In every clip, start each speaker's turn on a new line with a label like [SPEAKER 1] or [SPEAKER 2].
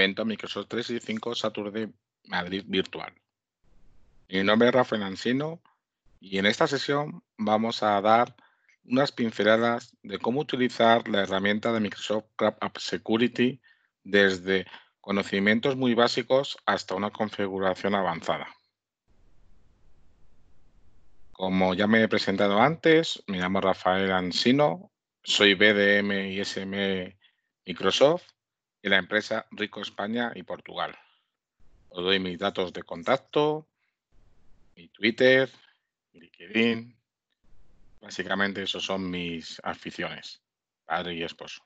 [SPEAKER 1] venta Microsoft 365 Saturday Madrid Virtual. Mi nombre es Rafael Ancino y en esta sesión vamos a dar unas pinceladas de cómo utilizar la herramienta de Microsoft Crab App Security desde conocimientos muy básicos hasta una configuración avanzada. Como ya me he presentado antes, me llamo Rafael Ansino, soy BDM y SM Microsoft y la empresa Rico España y Portugal. Os doy mis datos de contacto, mi Twitter, mi LinkedIn. Básicamente, esos son mis aficiones, padre y esposo.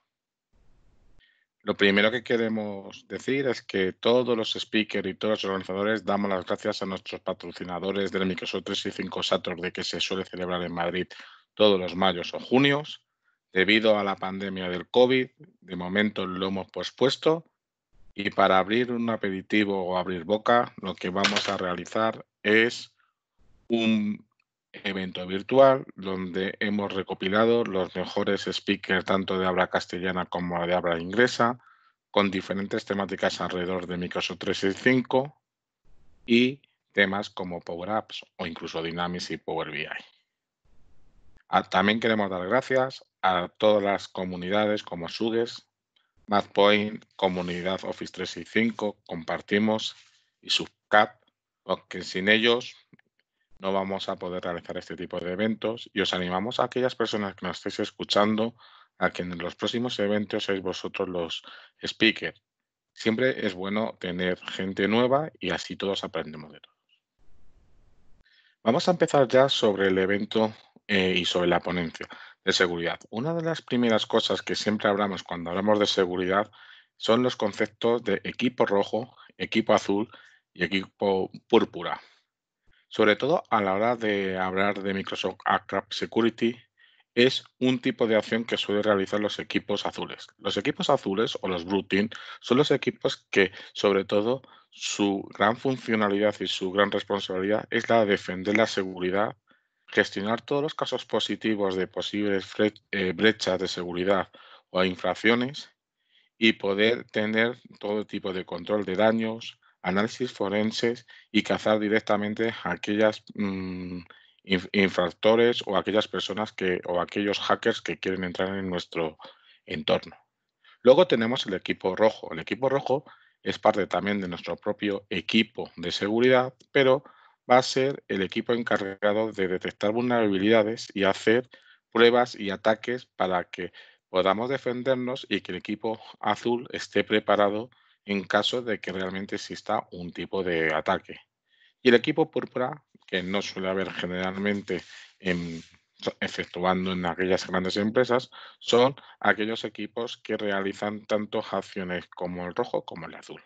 [SPEAKER 1] Lo primero que queremos decir es que todos los speakers y todos los organizadores damos las gracias a nuestros patrocinadores del Microsoft 365 de que se suele celebrar en Madrid todos los mayos o junios Debido a la pandemia del COVID, de momento lo hemos pospuesto y para abrir un aperitivo o abrir boca, lo que vamos a realizar es un evento virtual donde hemos recopilado los mejores speakers tanto de habla castellana como de habla inglesa, con diferentes temáticas alrededor de Microsoft 365 y temas como Power Apps o incluso Dynamics y Power BI. Ah, también queremos dar gracias a todas las comunidades como SUGES, MathPoint, Comunidad Office 365, Compartimos y Subcap, porque sin ellos no vamos a poder realizar este tipo de eventos y os animamos a aquellas personas que nos estéis escuchando a que en los próximos eventos seáis vosotros los speakers. Siempre es bueno tener gente nueva y así todos aprendemos de todos. Vamos a empezar ya sobre el evento eh, y sobre la ponencia de seguridad. Una de las primeras cosas que siempre hablamos cuando hablamos de seguridad son los conceptos de equipo rojo, equipo azul y equipo púrpura. Sobre todo a la hora de hablar de Microsoft Active Security, es un tipo de acción que suelen realizar los equipos azules. Los equipos azules o los Blue Team son los equipos que, sobre todo, su gran funcionalidad y su gran responsabilidad es la de defender la seguridad Gestionar todos los casos positivos de posibles eh, brechas de seguridad o infracciones y poder tener todo tipo de control de daños, análisis forenses y cazar directamente a aquellas mm, infractores o aquellas personas que o aquellos hackers que quieren entrar en nuestro entorno. Luego tenemos el equipo rojo. El equipo rojo es parte también de nuestro propio equipo de seguridad, pero va a ser el equipo encargado de detectar vulnerabilidades y hacer pruebas y ataques para que podamos defendernos y que el equipo azul esté preparado en caso de que realmente exista un tipo de ataque. Y el equipo púrpura, que no suele haber generalmente en, efectuando en aquellas grandes empresas, son aquellos equipos que realizan tanto acciones como el rojo como el azul.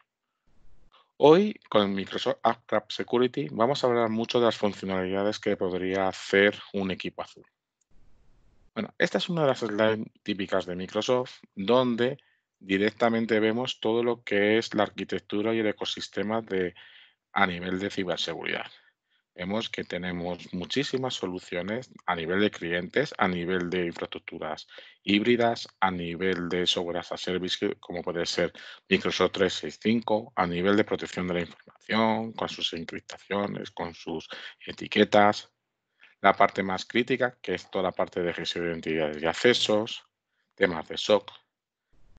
[SPEAKER 1] Hoy, con Microsoft appcap Security, vamos a hablar mucho de las funcionalidades que podría hacer un equipo azul. Bueno, esta es una de las slides típicas de Microsoft, donde directamente vemos todo lo que es la arquitectura y el ecosistema a nivel de ciberseguridad vemos que tenemos muchísimas soluciones a nivel de clientes, a nivel de infraestructuras híbridas, a nivel de software as a service, como puede ser Microsoft 365, a nivel de protección de la información, con sus encriptaciones, con sus etiquetas. La parte más crítica, que es toda la parte de gestión de identidades y accesos, temas de SOC.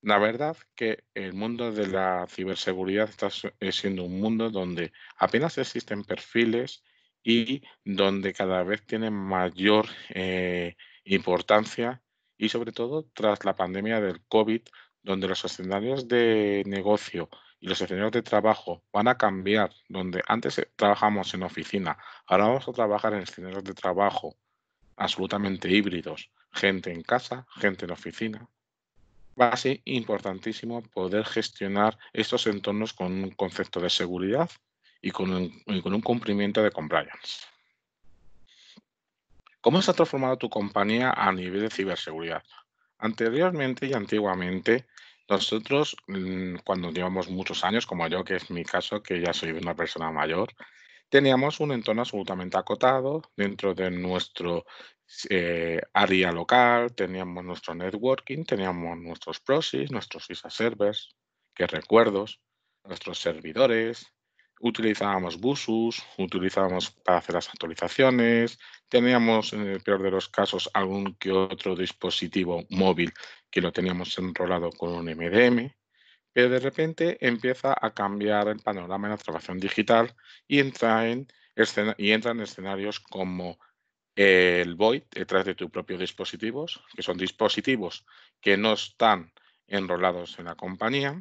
[SPEAKER 1] La verdad que el mundo de la ciberseguridad está siendo un mundo donde apenas existen perfiles y donde cada vez tiene mayor eh, importancia y sobre todo tras la pandemia del COVID, donde los escenarios de negocio y los escenarios de trabajo van a cambiar, donde antes eh, trabajamos en oficina, ahora vamos a trabajar en escenarios de trabajo absolutamente híbridos, gente en casa, gente en oficina. Va a ser importantísimo poder gestionar estos entornos con un concepto de seguridad y con un, cumplimiento de compliance. ¿Cómo se ha transformado tu compañía a nivel de ciberseguridad? Anteriormente y antiguamente, nosotros, mm, cuando llevamos muchos años, como yo, que es mi caso, que ya soy una persona mayor, teníamos un entorno absolutamente acotado dentro de nuestro eh, área local, teníamos nuestro networking, teníamos nuestros proxies, nuestros ISA servers, que recuerdos, nuestros servidores, utilizábamos Busus, utilizábamos para hacer las actualizaciones, teníamos, en el peor de los casos, algún que otro dispositivo móvil que lo teníamos enrolado con un MDM, pero de repente empieza a cambiar el panorama en la transformación digital y, entra y entran escenarios como el void detrás de tus propios dispositivos, que son dispositivos que no están enrolados en la compañía.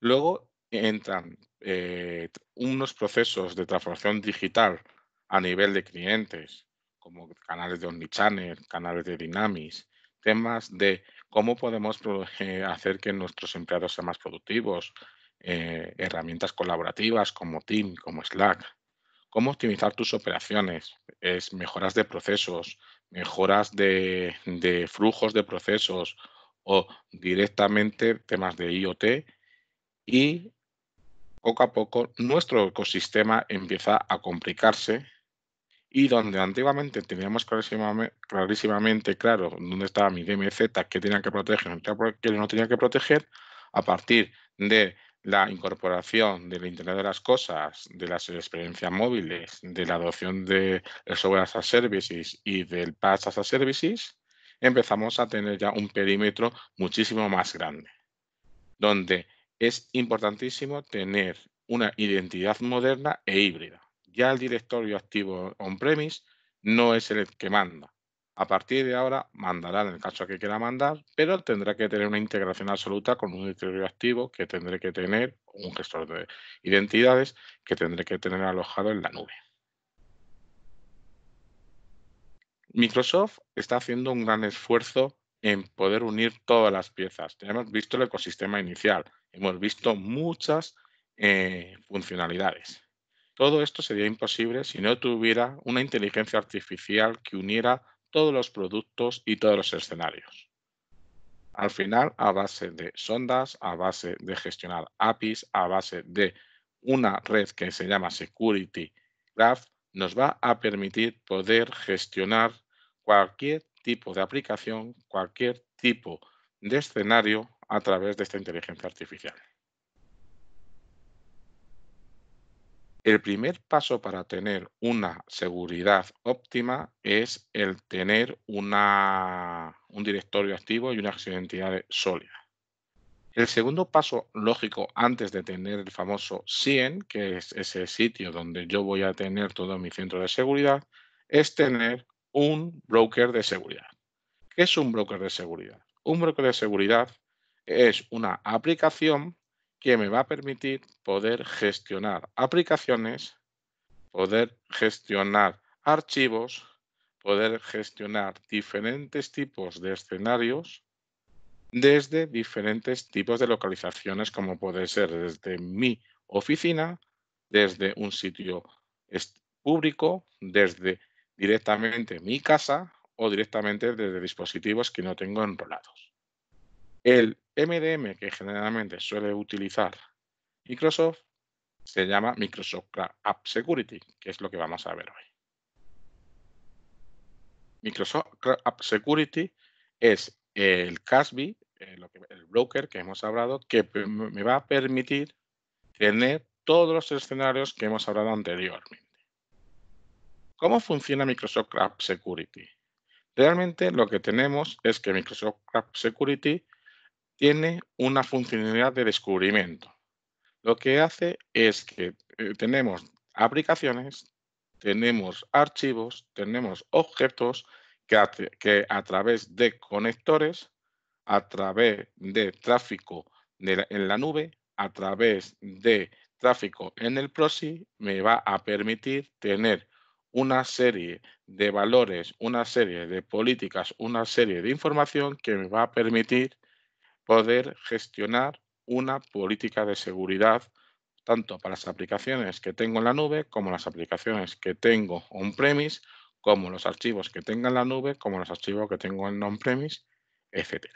[SPEAKER 1] Luego entran eh, unos procesos de transformación digital a nivel de clientes, como canales de Omnichannel, canales de Dynamics, temas de cómo podemos eh, hacer que nuestros empleados sean más productivos, eh, herramientas colaborativas como Team, como Slack, cómo optimizar tus operaciones, mejoras de procesos, mejoras de flujos de procesos o directamente temas de IoT y poco a poco nuestro ecosistema empieza a complicarse y donde antiguamente teníamos clarísimamente, claro dónde estaba mi DMZ, qué tenía que proteger, qué no tenía que proteger, a partir de la incorporación del Internet de las Cosas, de las experiencias móviles, de la adopción de software as a services y del patch as a services, empezamos a tener ya un perímetro muchísimo más grande, donde es importantísimo tener una identidad moderna e híbrida. Ya el directorio activo on-premise no es el que manda. A partir de ahora mandará en el caso que quiera mandar, pero tendrá que tener una integración absoluta con un directorio activo que tendré que tener, un gestor de identidades que tendré que tener alojado en la nube. Microsoft está haciendo un gran esfuerzo en poder unir todas las piezas. Tenemos visto el ecosistema inicial, hemos visto muchas eh, funcionalidades. Todo esto sería imposible si no tuviera una inteligencia artificial que uniera todos los productos y todos los escenarios. Al final, a base de sondas, a base de gestionar APIs, a base de una red que se llama Security Graph, nos va a permitir poder gestionar cualquier tipo de aplicación, cualquier tipo de escenario a través de esta inteligencia artificial. El primer paso para tener una seguridad óptima es el tener una, un directorio activo y una identidad sólida. El segundo paso lógico antes de tener el famoso SIEN, que es ese sitio donde yo voy a tener todo mi centro de seguridad, es tener un broker de seguridad. ¿Qué es un broker de seguridad? Un broker de seguridad es una aplicación que me va a permitir poder gestionar aplicaciones, poder gestionar archivos, poder gestionar diferentes tipos de escenarios desde diferentes tipos de localizaciones, como puede ser desde mi oficina, desde un sitio público, desde directamente mi casa o directamente desde dispositivos que no tengo enrolados. El MDM que generalmente suele utilizar Microsoft se llama Microsoft App Security, que es lo que vamos a ver hoy. Microsoft App Security es el CASB, eh, el broker que hemos hablado, que me va a permitir tener todos los escenarios que hemos hablado anteriormente. ¿Cómo funciona Microsoft Cloud Security? Realmente lo que tenemos es que Microsoft Cloud Security tiene una funcionalidad de descubrimiento. Lo que hace es que eh, tenemos aplicaciones, tenemos archivos, tenemos objetos que a, través de conectores, a través de tráfico en la nube, a través de tráfico en el proxy, me va a permitir tener una serie de valores, una serie de políticas, una serie de información que me va a permitir poder gestionar una política de seguridad tanto para las aplicaciones que tengo en la nube como las aplicaciones que tengo on-premise, como los archivos que tengo en la nube, como los archivos que tengo en on-premise, etc.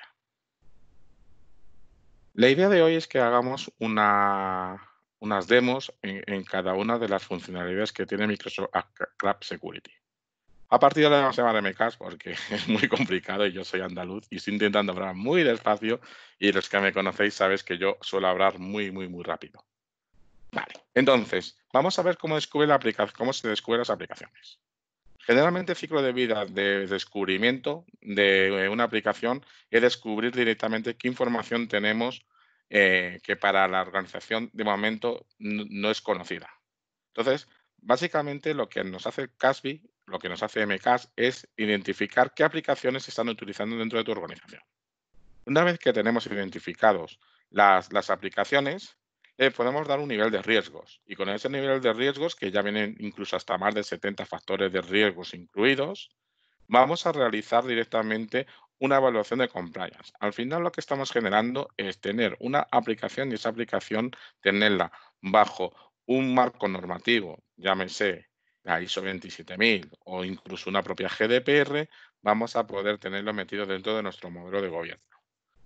[SPEAKER 1] La idea de hoy es que hagamos una unas demos en, cada una de las funcionalidades que tiene Microsoft Cloud Security. A partir de la semana se llama porque es muy complicado y yo soy andaluz y estoy intentando hablar muy despacio y los que me conocéis sabéis que yo suelo hablar muy, muy, muy rápido. Vale, entonces, vamos a ver cómo, descubre la cómo se descubren las aplicaciones. Generalmente el ciclo de vida de descubrimiento de eh, una aplicación es descubrir directamente qué información tenemos eh, que para la organización de momento no, es conocida. Entonces, básicamente lo que nos hace CASBI, lo que nos hace MCAS, es identificar qué aplicaciones se están utilizando dentro de tu organización. Una vez que tenemos identificados las, aplicaciones, eh, podemos dar un nivel de riesgos. Y con ese nivel de riesgos, que ya vienen incluso hasta más de 70 factores de riesgos incluidos, vamos a realizar directamente una evaluación de compliance. Al final lo que estamos generando es tener una aplicación y esa aplicación tenerla bajo un marco normativo, llámese la ISO 27000 o incluso una propia GDPR, vamos a poder tenerlo metido dentro de nuestro modelo de gobierno.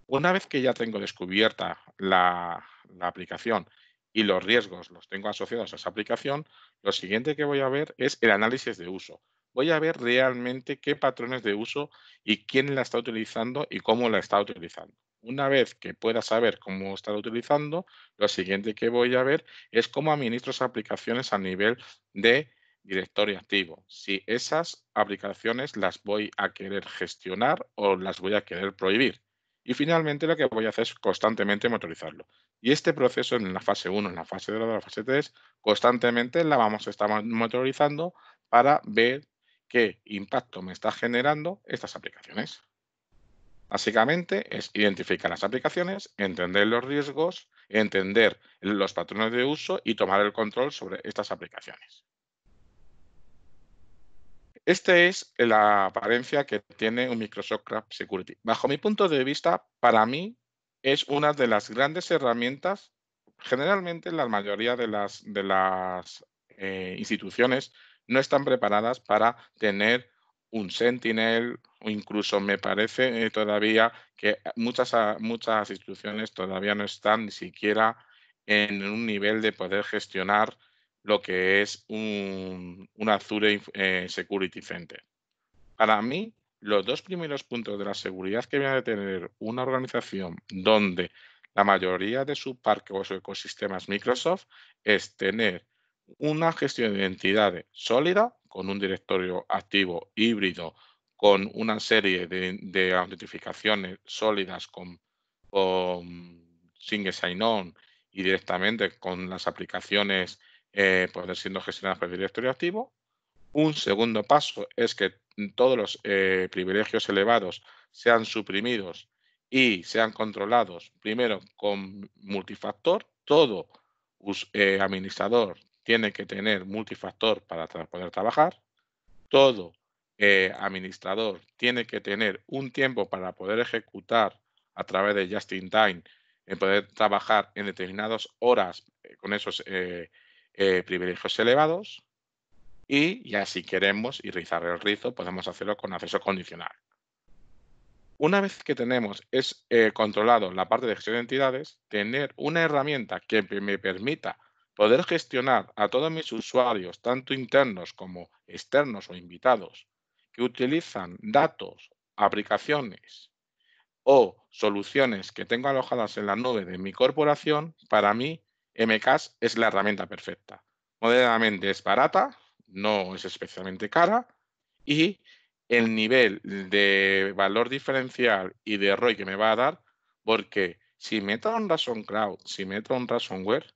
[SPEAKER 1] Una vez que ya tengo descubierta la, la aplicación y los riesgos los tengo asociados a esa aplicación, lo siguiente que voy a ver es el análisis de uso voy a ver realmente qué patrones de uso y quién la está utilizando y cómo la está utilizando. Una vez que pueda saber cómo está utilizando, lo siguiente que voy a ver es cómo administro esas aplicaciones a nivel de directorio activo. Si esas aplicaciones las voy a querer gestionar o las voy a querer prohibir. Y finalmente lo que voy a hacer es constantemente motorizarlo. Y este proceso en la fase 1, en la fase 2, en la fase 3, constantemente la vamos a estar motorizando para ver qué impacto me está generando estas aplicaciones. Básicamente es identificar las aplicaciones, entender los riesgos, entender los patrones de uso y tomar el control sobre estas aplicaciones. Esta es la apariencia que tiene un Microsoft Craft Security. Bajo mi punto de vista, para mí es una de las grandes herramientas, generalmente la mayoría de las, de las eh, instituciones no están preparadas para tener un Sentinel, o incluso me parece eh, todavía que muchas, ah, muchas instituciones todavía no están ni siquiera en un nivel de poder gestionar lo que es un, Azure eh, Security Center. Para mí, los dos primeros puntos de la seguridad que viene a tener una organización donde la mayoría de su parque o su ecosistema es Microsoft es tener una gestión de identidades sólida, con un directorio activo híbrido, con una serie de, de autentificaciones sólidas con, con Single Sign-On y directamente con las aplicaciones eh, pues, siendo gestionadas por directorio activo. Un segundo paso es que todos los eh, privilegios elevados sean suprimidos y sean controlados primero con multifactor, todo eh, administrador, tiene que tener multifactor para poder trabajar. Todo eh, administrador tiene que tener un tiempo para poder ejecutar a través de Just in Time, en poder trabajar en determinadas horas eh, con esos eh, privilegios elevados. Y ya si queremos y rizar el rizo, podemos hacerlo con acceso condicional. Una vez que tenemos es controlado la parte de gestión de entidades, tener una herramienta que me permita poder gestionar a todos mis usuarios, tanto internos como externos o invitados, que utilizan datos, aplicaciones o soluciones que tengo alojadas en la nube de mi corporación, para mí MCAS es la herramienta perfecta. Moderadamente es barata, no es especialmente cara y el nivel de valor diferencial y de ROI que me va a dar, porque si meto un Rason Cloud, si meto un Ransomware,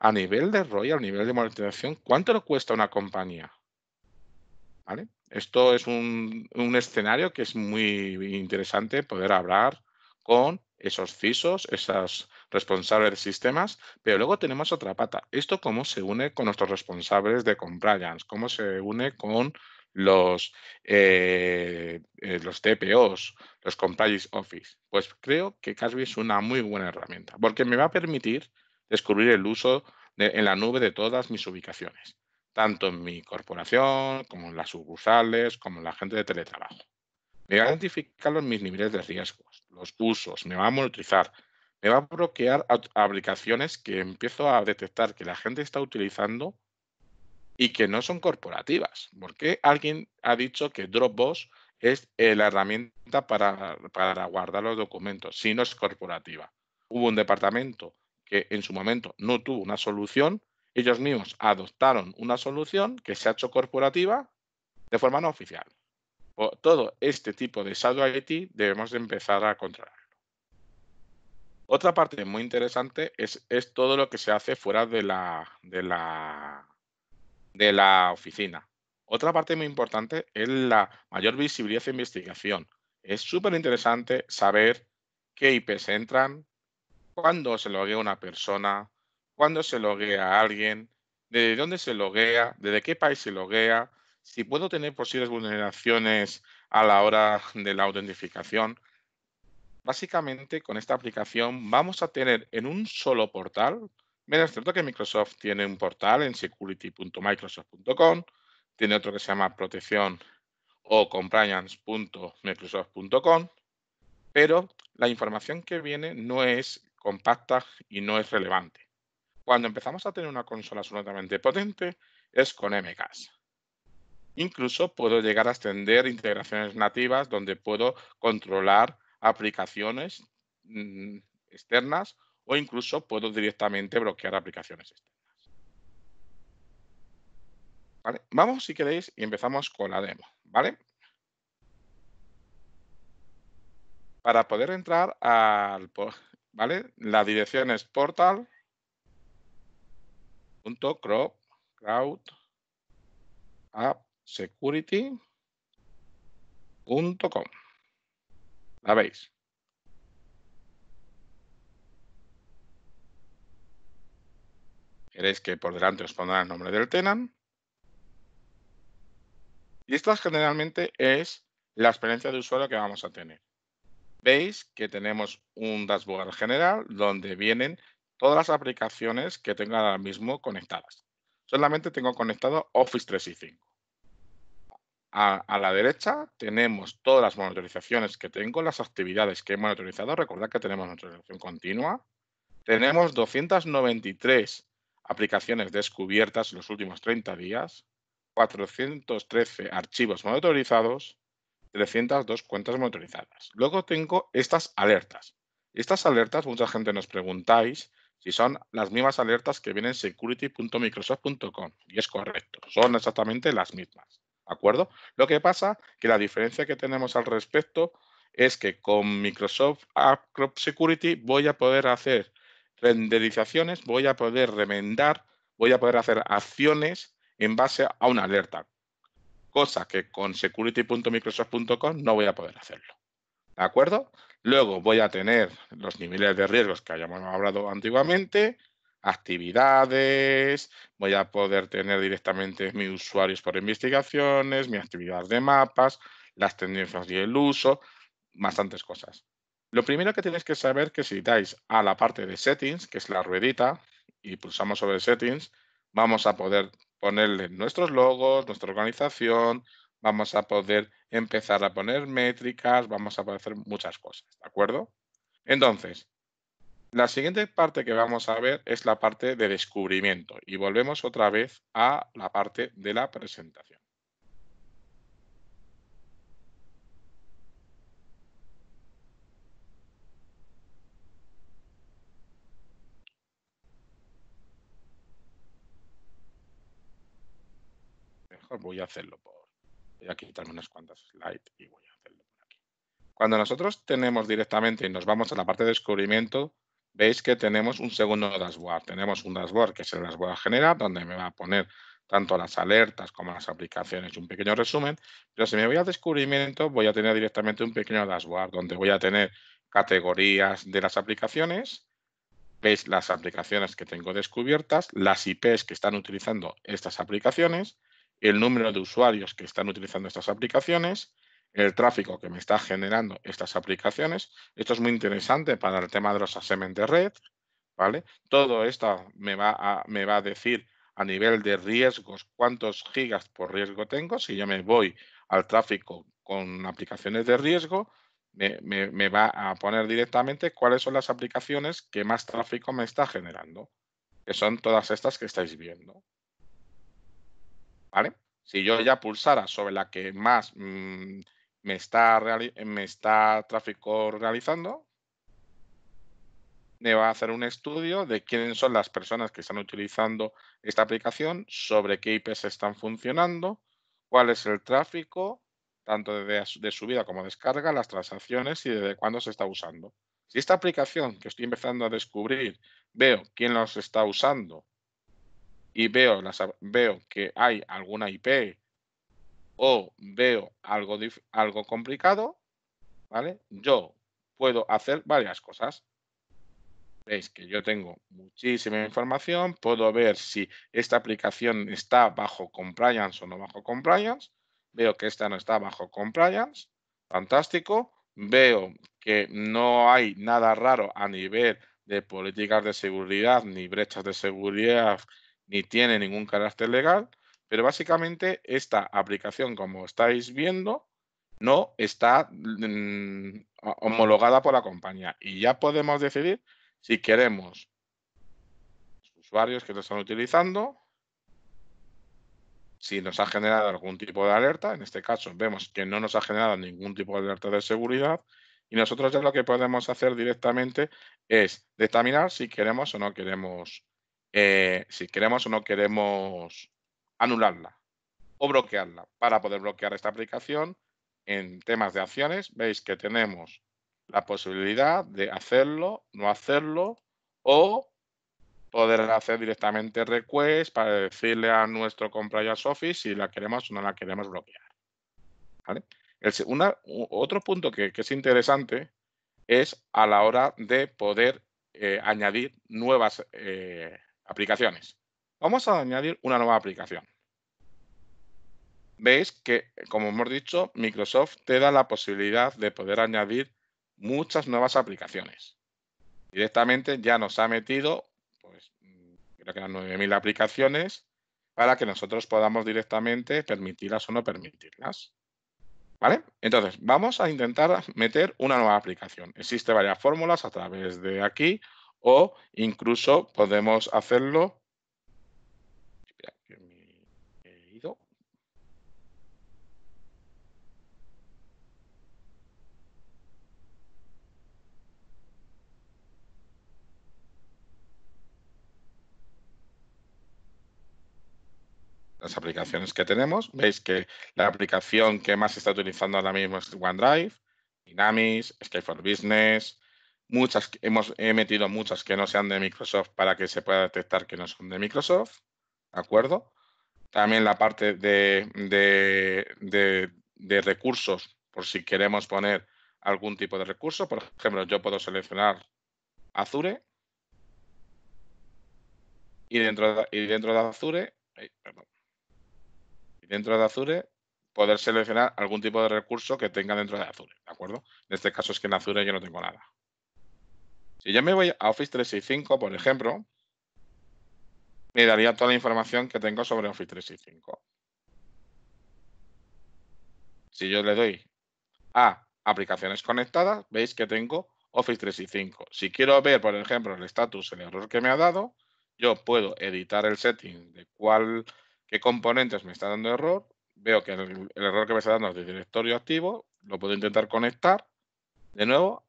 [SPEAKER 1] a nivel de ROI, a nivel de monetización, ¿cuánto le cuesta una compañía? Esto es un, escenario que es muy interesante poder hablar con esos CISOs, esos responsables de sistemas, pero luego tenemos otra pata. Esto cómo se une con nuestros responsables de compliance, cómo se une con los, eh, eh, los TPOs, los Compliance Office. Pues creo que Casby es una muy buena herramienta, porque me va a permitir descubrir el uso en la nube de todas mis ubicaciones, tanto en mi corporación como en las sucursales, como en la gente de teletrabajo. Me va a identificar los, mis niveles de riesgos, los usos, me va a monetizar, me va a bloquear aplicaciones que empiezo a detectar que la gente está utilizando y que no son corporativas. Porque alguien ha dicho que Dropbox es eh, la herramienta para, para guardar los documentos si no es corporativa? Hubo un departamento que en su momento no tuvo una solución, ellos mismos adoptaron una solución que se ha hecho corporativa de forma no oficial. todo este tipo de Shadow IT debemos empezar a controlarlo. Otra parte muy interesante es, todo lo que se hace fuera de la, la, de la oficina. Otra parte muy importante es la mayor visibilidad de investigación. Es súper interesante saber qué IPs entran, cuándo se loguea una persona, cuándo se loguea alguien, de dónde se loguea, desde qué país se loguea, si puedo tener posibles vulneraciones a la hora de la autentificación. Básicamente, con esta aplicación vamos a tener en un solo portal, menos es cierto que Microsoft tiene un portal en security.microsoft.com, tiene otro que se llama protección o compliance.microsoft.com, pero la información que viene no es compacta y no es relevante. Cuando empezamos a tener una consola absolutamente potente es con MKs. Incluso puedo llegar a extender integraciones nativas donde puedo controlar aplicaciones mm, externas o incluso puedo directamente bloquear aplicaciones externas. Vamos, si queréis, y empezamos con la demo, ¿vale? Para poder entrar al, ¿vale? La dirección es portal ¿La veis? Queréis que por delante os pondrá el nombre del tenant. Y esta generalmente es la experiencia de usuario que vamos a tener veis que tenemos un dashboard general donde vienen todas las aplicaciones que tengo ahora mismo conectadas. Solamente tengo conectado Office 365. A, a, la derecha tenemos todas las monitorizaciones que tengo, las actividades que he monitorizado. Recordad que tenemos monitorización continua. Tenemos 293 aplicaciones descubiertas en los últimos 30 días, 413 archivos monitorizados 302 cuentas motorizadas. Luego tengo estas alertas. Estas alertas, mucha gente nos preguntáis si son las mismas alertas que vienen en security.microsoft.com. Y es correcto, son exactamente las mismas. ¿De acuerdo? Lo que pasa que la diferencia que tenemos al respecto es que con Microsoft App Security voy a poder hacer renderizaciones, voy a poder remendar, voy a poder hacer acciones en base a una alerta cosa que con security.microsoft.com no voy a poder hacerlo. ¿De acuerdo? Luego voy a tener los niveles de riesgos que hayamos hablado antiguamente, actividades, voy a poder tener directamente mis usuarios por investigaciones, mi actividad de mapas, las tendencias y el uso, bastantes cosas. Lo primero que tenéis que saber que si dais a la parte de settings, que es la ruedita, y pulsamos sobre settings, vamos a poder ponerle nuestros logos, nuestra organización, vamos a poder empezar a poner métricas, vamos a poder hacer muchas cosas, ¿de acuerdo? Entonces, la siguiente parte que vamos a ver es la parte de descubrimiento y volvemos otra vez a la parte de la presentación. voy a hacerlo por. Voy a quitarme unas cuantas slides y voy a hacerlo por aquí. Cuando nosotros tenemos directamente y nos vamos a la parte de descubrimiento, veis que tenemos un segundo dashboard. Tenemos un dashboard que es el dashboard general, donde me va a poner tanto las alertas como las aplicaciones, y un pequeño resumen, pero si me voy a descubrimiento voy a tener directamente un pequeño dashboard donde voy a tener categorías de las aplicaciones, veis las aplicaciones que tengo descubiertas, las IPs que están utilizando estas aplicaciones, el número de usuarios que están utilizando estas aplicaciones, el tráfico que me está generando estas aplicaciones. Esto es muy interesante para el tema de los asemen de red, ¿vale? Todo esto me va a, decir a nivel de riesgos cuántos gigas por riesgo tengo. Si yo me voy al tráfico con aplicaciones de riesgo, me, me, va a poner directamente cuáles son las aplicaciones que más tráfico me está generando, que son todas estas que estáis viendo. Si yo ya pulsara sobre la que más mm, me, está me está tráfico realizando, me va a hacer un estudio de quiénes son las personas que están utilizando esta aplicación, sobre qué IPs están funcionando, cuál es el tráfico, tanto de, de subida como descarga, las transacciones y desde cuándo se está usando. Si esta aplicación que estoy empezando a descubrir, veo quién los está usando, y veo, las, veo que hay alguna IP o veo algo, algo complicado, ¿vale? Yo puedo hacer varias cosas. Veis que yo tengo muchísima información, puedo ver si esta aplicación está bajo compliance o no bajo compliance. Veo que esta no está bajo compliance. Fantástico. Veo que no hay nada raro a nivel de políticas de seguridad, ni brechas de seguridad, ni tiene ningún carácter legal, pero básicamente esta aplicación, como estáis viendo, no está mm, homologada por la compañía y ya podemos decidir si queremos los usuarios que lo están utilizando, si nos ha generado algún tipo de alerta, en este caso vemos que no nos ha generado ningún tipo de alerta de seguridad, y nosotros ya lo que podemos hacer directamente es determinar si queremos o no queremos eh, si queremos o no queremos anularla o bloquearla. Para poder bloquear esta aplicación, en temas de acciones, veis que tenemos la posibilidad de hacerlo, no hacerlo o poder hacer directamente request para decirle a nuestro compliance office si la queremos o no la queremos bloquear. otro punto que, es interesante es a la hora de poder eh, añadir nuevas eh, aplicaciones. Vamos a añadir una nueva aplicación. Veis que, como hemos dicho, Microsoft te da la posibilidad de poder añadir muchas nuevas aplicaciones. Directamente ya nos ha metido, pues, creo que eran 9.000 aplicaciones para que nosotros podamos directamente permitirlas o no permitirlas. ¿Vale? Entonces, vamos a intentar meter una nueva aplicación. Existen varias fórmulas a través de aquí o incluso podemos hacerlo. las aplicaciones que tenemos. Veis que la aplicación que más está utilizando ahora mismo es OneDrive, Dynamics, Skype for Business, Muchas, hemos, he metido muchas que no sean de Microsoft para que se pueda detectar que no son de Microsoft, ¿de acuerdo? También la parte de, de, de, recursos, por si queremos poner algún tipo de recurso. Por ejemplo, yo puedo seleccionar Azure y dentro de, y dentro de Azure, y dentro de Azure poder seleccionar algún tipo de recurso que tenga dentro de Azure, ¿de acuerdo? En este caso es que en Azure yo no tengo nada. Si yo me voy a Office 365, por ejemplo, me daría toda la información que tengo sobre Office 365. Si yo le doy a aplicaciones conectadas, veis que tengo Office 365. Si quiero ver, por ejemplo, el estatus, el error que me ha dado, yo puedo editar el setting de cuál, qué componentes me está dando error. Veo que el, el error que me está dando es de directorio activo, lo puedo intentar conectar de nuevo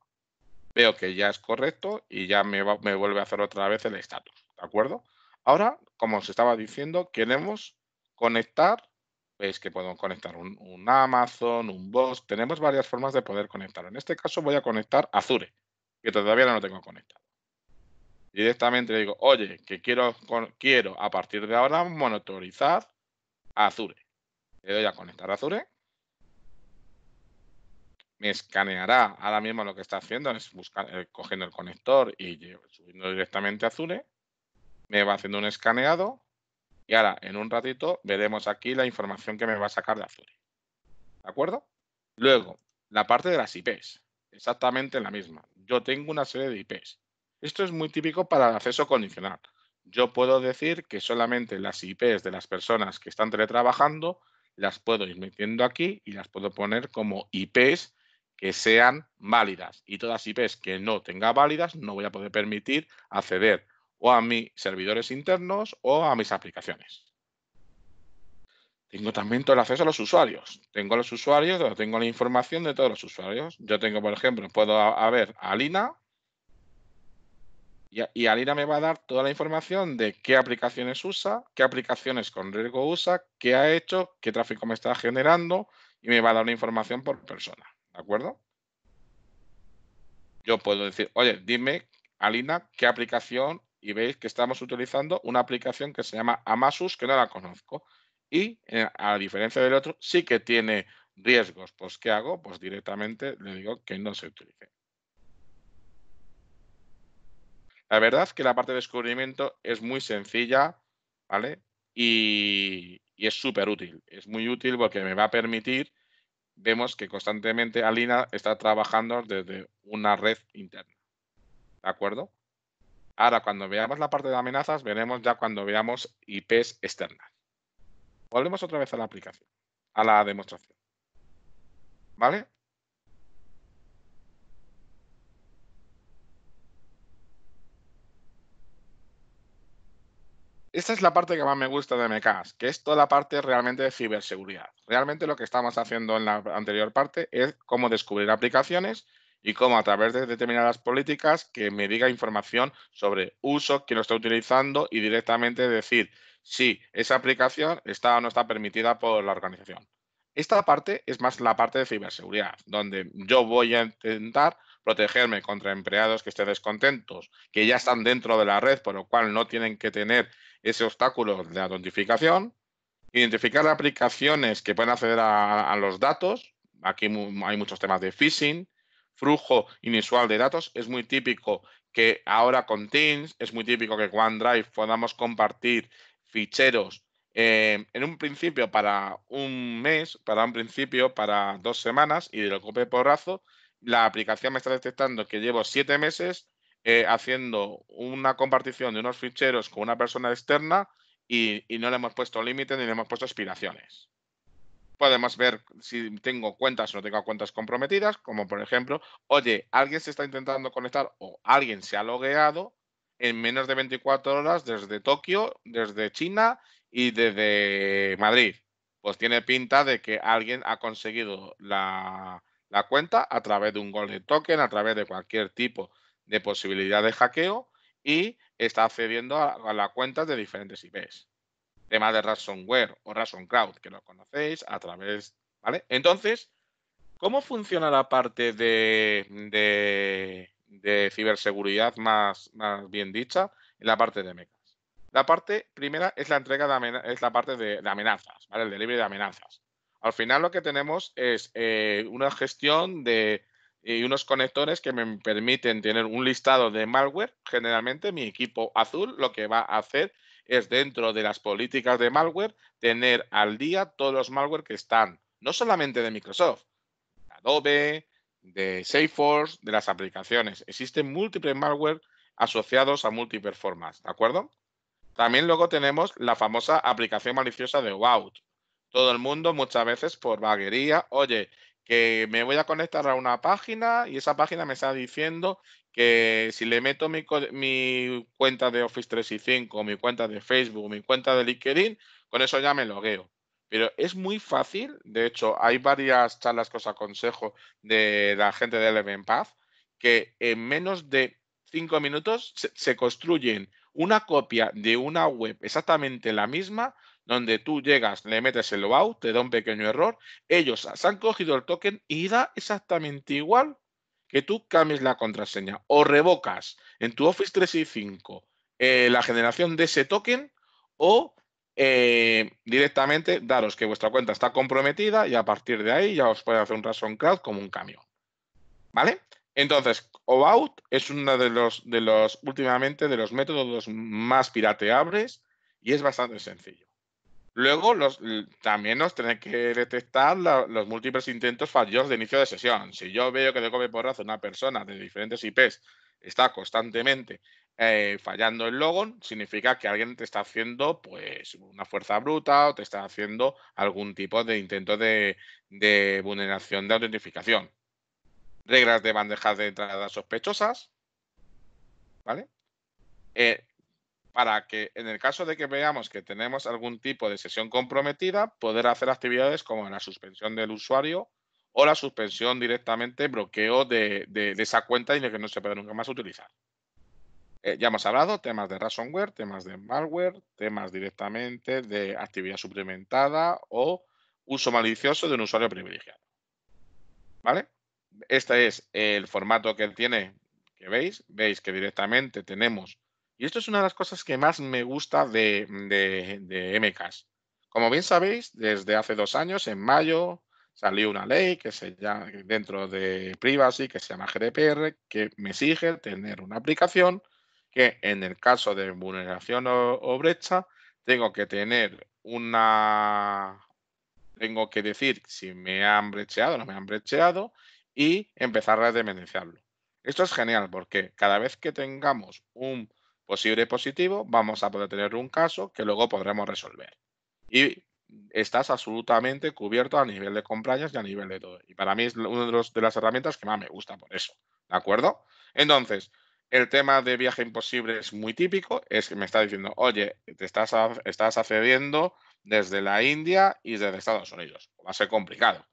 [SPEAKER 1] Veo que ya es correcto y ya me, vuelve a hacer otra vez el estatus ¿de acuerdo? Ahora, como os estaba diciendo, queremos conectar, veis que podemos conectar un, Amazon, un Box, tenemos varias formas de poder conectar. En este caso voy a conectar Azure, que todavía no lo tengo conectado. Directamente le digo, oye, que quiero, quiero a partir de ahora monitorizar Azure. Le doy a conectar Azure me escaneará ahora mismo lo que está haciendo es buscar, eh, cogiendo el conector y subiendo directamente a Azure Me va haciendo un escaneado y ahora en un ratito veremos aquí la información que me va a sacar de Azure. ¿De acuerdo? Luego, la parte de las IPs. Exactamente la misma. Yo tengo una serie de IPs. Esto es muy típico para el acceso condicional. Yo puedo decir que solamente las IPs de las personas que están teletrabajando las puedo ir metiendo aquí y las puedo poner como IPs que sean válidas y todas IPs que no tenga válidas no voy a poder permitir acceder o a mis servidores internos o a mis aplicaciones. Tengo también todo el acceso a los usuarios. Tengo los usuarios tengo la información de todos los usuarios. Yo tengo, por ejemplo, puedo ver a Alina y, y, Alina me va a dar toda la información de qué aplicaciones usa, qué aplicaciones con riesgo usa, qué ha hecho, qué tráfico me está generando y me va a dar la información por persona. ¿De acuerdo? Yo puedo decir, oye, dime, Alina, qué aplicación y veis que estamos utilizando una aplicación que se llama Amasus, que no la conozco. Y eh, a diferencia del otro, sí que tiene riesgos. Pues, ¿qué hago? Pues directamente le digo que no se utilice. La verdad es que la parte de descubrimiento es muy sencilla, ¿vale? Y, y es súper útil. Es muy útil porque me va a permitir vemos que constantemente Alina está trabajando desde una red interna. ¿De acuerdo? Ahora, cuando veamos la parte de amenazas, veremos ya cuando veamos IPs externas. Volvemos otra vez a la aplicación, a la demostración. ¿Vale? Esta es la parte que más me gusta de mecas que es toda la parte realmente de ciberseguridad. Realmente lo que estamos haciendo en la anterior parte es cómo descubrir aplicaciones y cómo a través de determinadas políticas que me diga información sobre uso, quién lo está utilizando y directamente decir si esa aplicación está o no está permitida por la organización. Esta parte es más la parte de ciberseguridad, donde yo voy a intentar protegerme contra empleados que estén descontentos, que ya están dentro de la red, por lo cual no tienen que tener ese obstáculo de autentificación. Identificar aplicaciones que pueden acceder a, los datos. Aquí hay muchos temas de phishing, flujo inusual de datos. Es muy típico que ahora con Teams, es muy típico que OneDrive podamos compartir ficheros eh, en un principio para un mes, para un principio para dos semanas y de lo que por porrazo, la aplicación me está detectando que llevo siete meses eh, haciendo una compartición de unos ficheros con una persona externa y, no le hemos puesto límite ni le hemos puesto expiraciones. Podemos ver si tengo cuentas o no tengo cuentas comprometidas, como por ejemplo, oye, alguien se está intentando conectar o alguien se ha logueado en menos de 24 horas desde Tokio, desde China y desde Madrid. Pues tiene pinta de que alguien ha conseguido la, la cuenta a través de un de token, a través de cualquier tipo de posibilidad de hackeo y está accediendo a, la las cuentas de diferentes IPs. Tema de ransomware o ransom cloud que lo conocéis a través, ¿vale? Entonces, ¿cómo funciona la parte de, de, ciberseguridad más, más bien dicha en la parte de mecas? La parte primera es la entrega de es la parte de, amenazas, El delivery de amenazas. Al final lo que tenemos es eh, una gestión de unos conectores que me permiten tener un listado de malware. Generalmente mi equipo azul lo que va a hacer es dentro de las políticas de malware tener al día todos los malware que están, no solamente de Microsoft, de Adobe, de Salesforce, de las aplicaciones. Existen múltiples malware asociados a multiperformance, ¿de acuerdo? También luego tenemos la famosa aplicación maliciosa de Wout, todo el mundo muchas veces por vaguería. Oye, que me voy a conectar a una página y esa página me está diciendo que si le meto mi, cuenta de Office 365, mi cuenta de Facebook, mi cuenta de LinkedIn, con eso ya me logueo. Pero es muy fácil, de hecho hay varias charlas que os aconsejo de la gente de Eleven Path, que en menos de cinco minutos se construyen una copia de una web exactamente la misma donde tú llegas, le metes el out, te da un pequeño error, ellos se han cogido el token y da exactamente igual que tú cambies la contraseña o revocas en tu Office 365 eh, la generación de ese token o eh, directamente daros que vuestra cuenta está comprometida y a partir de ahí ya os puede hacer un razón Cloud como un camión. ¿Vale? Entonces, OAuth es uno de los, de los últimamente de los métodos más pirateables y es bastante sencillo. Luego, los, también nos tenéis que detectar los múltiples intentos fallidos de inicio de sesión. Si yo veo que de COVID por razón una persona de diferentes IPs está constantemente eh, fallando el logon, significa que alguien te está haciendo pues, una fuerza bruta o te está haciendo algún tipo de intento de, vulneración de autentificación. Reglas de bandejas de entrada sospechosas. ¿Vale? Eh, para que en el caso de que veamos que tenemos algún tipo de sesión comprometida, poder hacer actividades como la suspensión del usuario o la suspensión directamente, bloqueo de, de, esa cuenta y de que no se pueda nunca más utilizar. Eh, ya hemos hablado temas de ransomware, temas de malware, temas directamente de actividad suplementada o uso malicioso de un usuario privilegiado. ¿Vale? Este es el formato que tiene, que veis. Veis que directamente tenemos y esto es una de las cosas que más me gusta de, mm, de, MCAS. Como bien sabéis, desde hace dos años, en mayo, salió una ley que se llama, dentro de Privacy, que se llama GDPR, que me exige tener una aplicación que en el caso de vulneración o, brecha, tengo que tener una, tengo que decir si me han brecheado o no me han brecheado y empezar a demenciarlo. Esto es genial porque cada vez que tengamos un posible positivo, vamos a poder tener un caso que luego podremos resolver. Y estás absolutamente cubierto a nivel de compras y a nivel de todo. Y para mí es una de, de las herramientas que más me gusta por eso. ¿De acuerdo? Entonces, el tema de viaje imposible es muy típico. Es que me está diciendo, oye, te estás, estás accediendo desde la India y desde Estados Unidos. Va a ser complicado.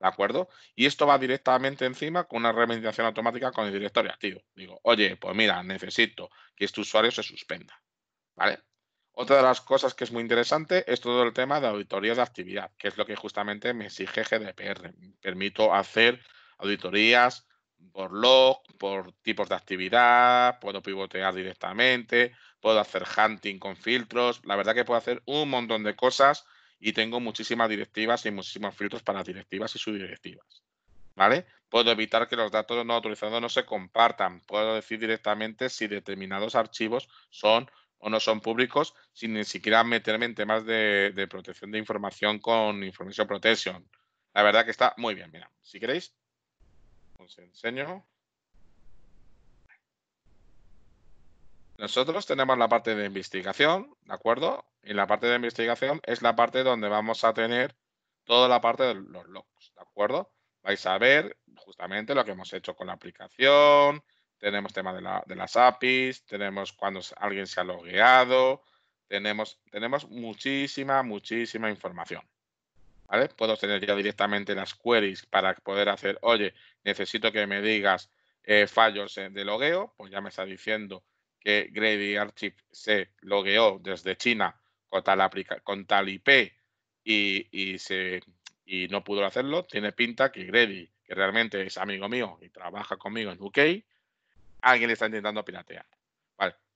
[SPEAKER 1] ¿De acuerdo? Y esto va directamente encima con una remediación automática con el directorio activo. Digo, oye, pues mira, necesito que este usuario se suspenda. ¿Vale? Otra de las cosas que es muy interesante es todo el tema de auditoría de actividad, que es lo que justamente me exige GDPR. Permito hacer auditorías por log, por tipos de actividad, puedo pivotear directamente, puedo hacer hunting con filtros. La verdad que puedo hacer un montón de cosas y tengo muchísimas directivas y muchísimos filtros para directivas y subdirectivas. ¿Vale? Puedo evitar que los datos no autorizados no se compartan. Puedo decir directamente si determinados archivos son o no son públicos sin ni siquiera meterme en temas de, protección de información con Information Protection. La verdad que está muy bien. Mira, si queréis, os enseño. Nosotros tenemos la parte de investigación, ¿de acuerdo? En la parte de investigación es la parte donde vamos a tener toda la parte de los logs, ¿de acuerdo? Vais a ver justamente lo que hemos hecho con la aplicación, tenemos tema de, las APIs, tenemos cuando alguien se ha logueado, tenemos, tenemos muchísima, muchísima información. ¿Vale? Puedo tener ya directamente las queries para poder hacer, oye, necesito que me digas eh, fallos eh, de logueo, pues ya me está diciendo que Grady Archive se logueó desde China con tal, con tal IP y, no pudo hacerlo, tiene pinta que Greddy, que realmente es amigo mío y trabaja conmigo en UK, alguien está intentando piratear.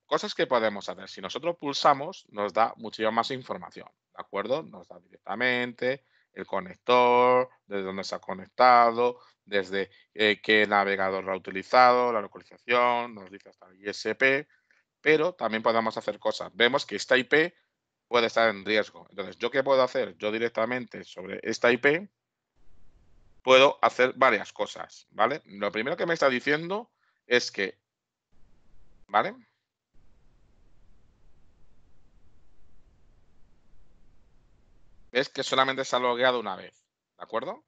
[SPEAKER 1] cosas que podemos hacer. Si nosotros pulsamos, nos da muchísima más información, ¿de acuerdo? Nos da directamente el conector, desde dónde se ha conectado, desde eh, qué navegador lo ha utilizado, la localización, nos dice hasta el ISP, pero también podemos hacer cosas. Vemos que esta IP puede estar en riesgo. Entonces, ¿yo qué puedo hacer? Yo directamente sobre esta IP puedo hacer varias cosas, ¿vale? Lo primero que me está diciendo es que, ¿vale? Es que solamente se ha logueado una vez, ¿de acuerdo?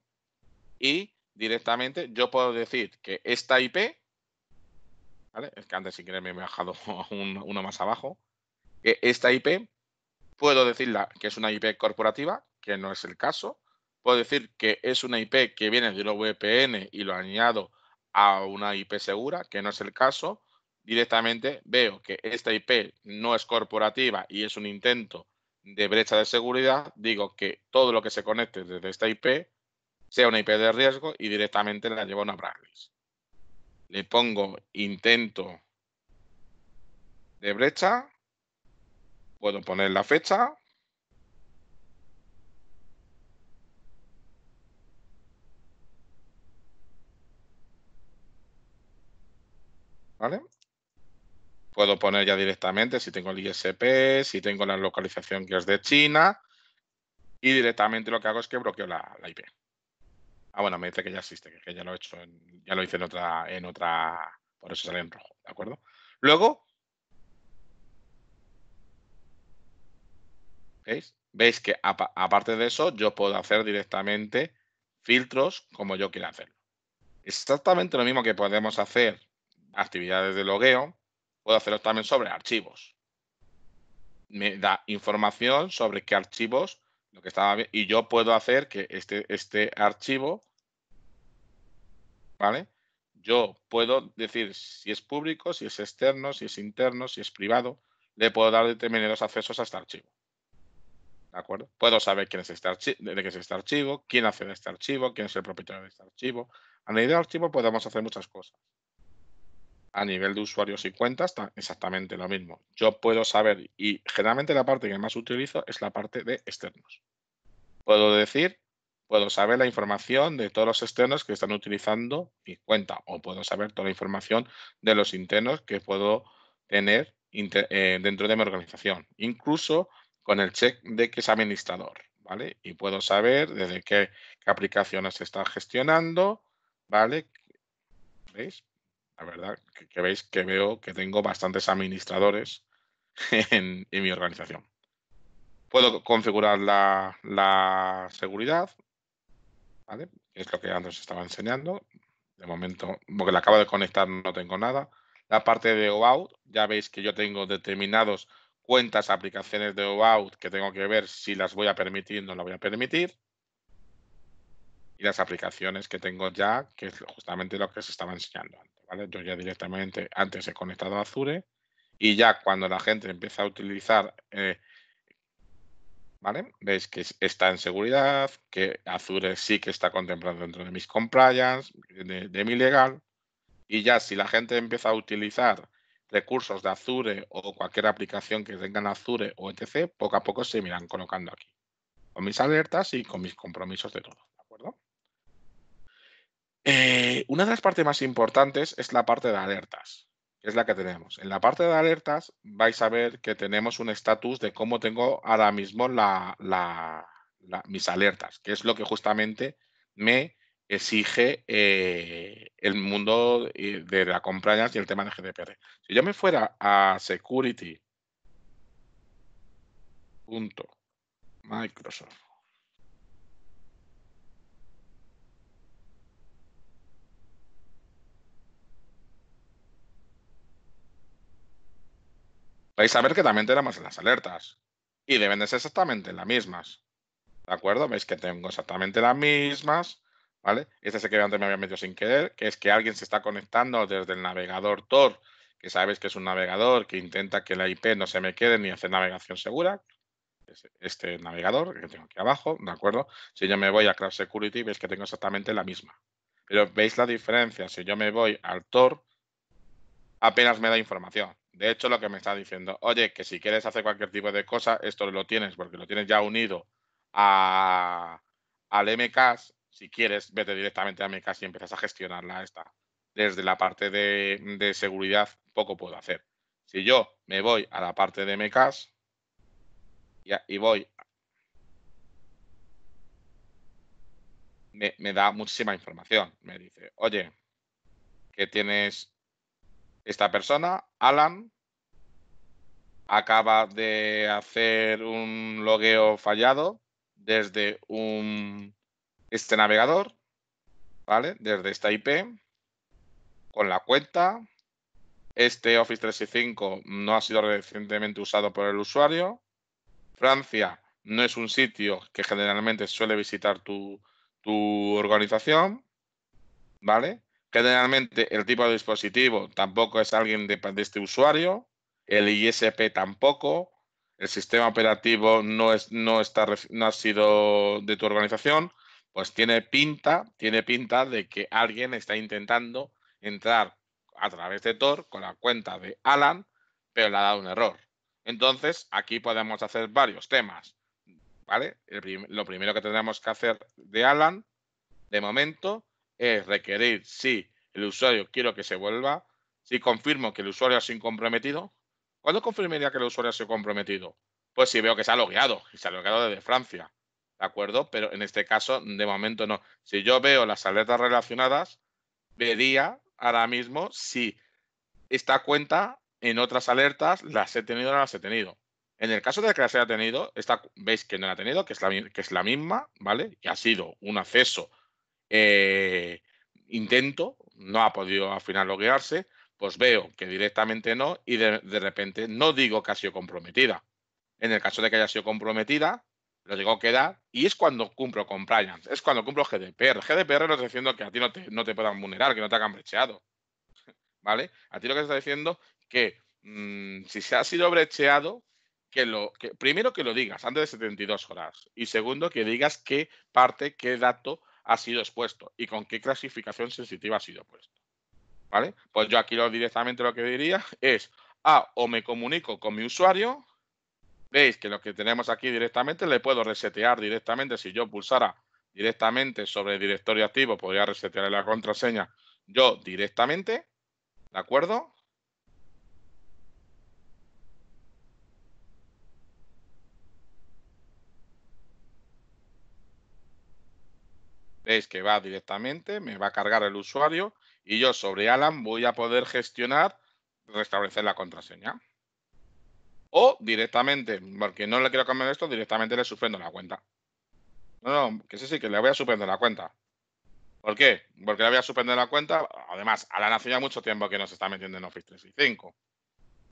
[SPEAKER 1] Y directamente yo puedo decir que esta IP, ¿vale? Es que antes si quieres me he bajado uno más abajo, que esta IP Puedo decirla que es una IP corporativa, que no es el caso. Puedo decir que es una IP que viene de una VPN y lo añado a una IP segura, que no es el caso. Directamente veo que esta IP no es corporativa y es un intento de brecha de seguridad. Digo que todo lo que se conecte desde esta IP sea una IP de riesgo y directamente la llevo a una Bradley. Le pongo intento de brecha Puedo poner la fecha. ¿Vale? Puedo poner ya directamente si tengo el ISP, si tengo la localización que es de China. Y directamente lo que hago es que bloqueo la, IP. Ah, bueno, me dice que ya existe, que ya lo he hecho, ya lo hice en otra, en otra, por eso sale en rojo, ¿de acuerdo? Luego, ¿Veis? que aparte de eso, yo puedo hacer directamente filtros como yo quiera hacerlo. Exactamente lo mismo que podemos hacer actividades de logueo, puedo hacerlo también sobre archivos. Me da información sobre qué archivos, lo que estaba y yo puedo hacer que este, este archivo, ¿vale? Yo puedo decir si es público, si es externo, si es interno, si es privado, le puedo dar determinados accesos a este archivo. ¿De acuerdo? Puedo saber quién es este archivo, de qué es este archivo, quién hace de este archivo, quién es el propietario de este archivo. A nivel de archivo podemos hacer muchas cosas. A nivel de usuarios y cuentas, exactamente lo mismo. Yo puedo saber, y generalmente la parte que más utilizo es la parte de externos. Puedo decir, puedo saber la información de todos los externos que están utilizando mi cuenta, o puedo saber toda la información de los internos que puedo tener eh, dentro de mi organización. Incluso con el check de que es administrador, ¿vale? Y puedo saber desde qué, aplicaciones se está gestionando, ¿vale? ¿Veis? La verdad que, veis que veo que tengo bastantes administradores en, mi organización. Puedo configurar la, la seguridad, ¿vale? Es lo que antes estaba enseñando. De momento, porque la acabo de conectar, no tengo nada. La parte de OAuth, ya veis que yo tengo determinados cuentas, aplicaciones de OAuth que tengo que ver si las voy a permitir, o no las voy a permitir. Y las aplicaciones que tengo ya, que es justamente lo que se estaba enseñando antes. Yo ya directamente antes he conectado a Azure y ya cuando la gente empieza a utilizar, eh, ¿vale? Veis que está en seguridad, que Azure sí que está contemplado dentro de mis compliance, de mi legal. Y ya si la gente empieza a utilizar recursos de Azure o cualquier aplicación que tengan Azure o etc., poco a poco se me irán colocando aquí. Con mis alertas y con mis compromisos de todo, eh, una de las partes más importantes es la parte de alertas, que es la que tenemos. En la parte de alertas vais a ver que tenemos un estatus de cómo tengo ahora mismo mis alertas, que es lo que justamente me exige eh, el mundo eh, de la compliance y el tema de GDPR. Si yo me fuera a security.microsoft. punto vais a ver que también tenemos las alertas. Y deben de ser exactamente las mismas. ¿De acuerdo? Veis que tengo exactamente las mismas. Este es el que antes me había metido sin querer, que es que alguien se está conectando desde el navegador Tor, que sabes que es un navegador que intenta que la IP no se me quede ni hacer navegación segura. Este navegador que tengo aquí abajo, ¿de acuerdo? Si yo me voy a Cloud Security, veis que tengo exactamente la misma. Pero veis la diferencia, si yo me voy al Tor, apenas me da información. De hecho, lo que me está diciendo, oye, que si quieres hacer cualquier tipo de cosa, esto lo tienes porque lo tienes ya unido a, al MCAS si quieres, vete directamente a Mecas y empiezas a gestionarla esta. Desde la parte de, seguridad, poco puedo hacer. Si yo me voy a la parte de Mecas y, y voy Me, me, da muchísima información. Me dice, oye, que tienes esta persona, Alan, acaba de hacer un logueo fallado desde un este navegador, ¿vale? Desde esta IP, con la cuenta. Este Office 365 no ha sido recientemente usado por el usuario. Francia no es un sitio que generalmente suele visitar tu, organización, ¿vale? Generalmente el tipo de dispositivo tampoco es alguien de, este usuario, el ISP tampoco, el sistema operativo no, es, no, está, no ha sido de tu organización, pues tiene pinta, tiene pinta de que alguien está intentando entrar a través de Tor con la cuenta de Alan, pero le ha dado un error. Entonces, aquí podemos hacer varios temas. ¿Vale? lo primero que tendremos que hacer de Alan, de momento, es requerir si el usuario quiero que se vuelva, si confirmo que el usuario ha sido comprometido. ¿Cuándo confirmaría que el usuario ha sido comprometido? Pues si veo que se ha logueado, y se ha logueado desde Francia. ¿de acuerdo? Pero en este caso, de momento no. Si yo veo las alertas relacionadas, vería ahora mismo si esta cuenta en otras alertas las he tenido o no las he tenido. En el caso de que las haya tenido, veis que no la ha tenido, que es la, que es la misma, ¿vale? Y ha sido un acceso eh, intento, no ha podido al final loguearse, pues veo que directamente no y de repente no digo que ha sido comprometida. En el caso de que haya sido comprometida, lo digo que da, y es cuando cumplo compliance, es cuando cumplo GDPR. GDPR no está diciendo que a ti no te, no te puedan vulnerar, que no te hagan brecheado. ¿Vale? A ti lo que está diciendo que mm, si se ha sido brecheado, que lo que, primero que lo digas antes de 72 horas y segundo que digas qué parte, qué dato ha sido expuesto y con qué clasificación sensitiva ha sido puesto. ¿Vale? Pues yo aquí lo, directamente lo que diría es, A, ah, o me comunico con mi usuario Veis que lo que tenemos aquí directamente le puedo resetear directamente. Si yo pulsara directamente sobre directorio activo, podría resetear la contraseña yo directamente. ¿De acuerdo? Veis que va directamente, me va a cargar el usuario y yo sobre Alan voy a poder gestionar, restablecer la contraseña. O directamente, porque no le quiero cambiar esto, directamente le suspendo la cuenta. No, no, que sí, sí, que le voy a suspender la cuenta. ¿Por qué? Porque le voy a suspender la cuenta. Además, la nación ya mucho tiempo que nos está metiendo en Office 365.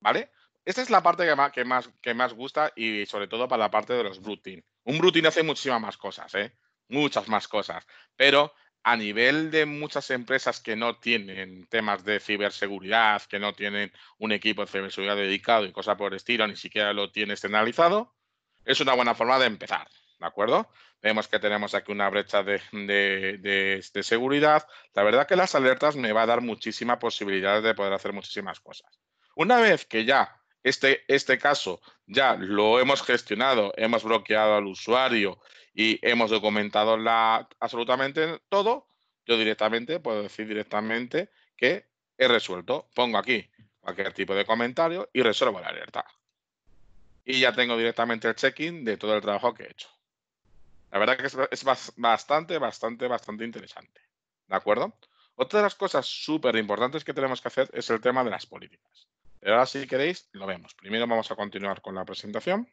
[SPEAKER 1] ¿Vale? Esta es la parte que más, que más, que más gusta y sobre todo para la parte de los Brutin. Un Brutin hace muchísimas más cosas, ¿eh? Muchas más cosas. Pero a nivel de muchas empresas que no tienen temas de ciberseguridad, que no tienen un equipo de ciberseguridad dedicado y cosas por el estilo, ni siquiera lo tiene externalizado, es una buena forma de empezar, ¿de acuerdo? Vemos que tenemos aquí una brecha de, seguridad. La verdad que las alertas me va a dar muchísimas posibilidades de poder hacer muchísimas cosas. Una vez que ya este, este, caso ya lo hemos gestionado, hemos bloqueado al usuario y hemos documentado absolutamente todo, yo directamente puedo decir directamente que he resuelto. Pongo aquí cualquier tipo de comentario y resuelvo la alerta. Y ya tengo directamente el check-in de todo el trabajo que he hecho. La verdad que es bastante, bastante, bastante interesante. ¿De acuerdo? Otra de las cosas súper importantes que tenemos que hacer es el tema de las políticas. Pero ahora si queréis, lo vemos. Primero vamos a continuar con la presentación.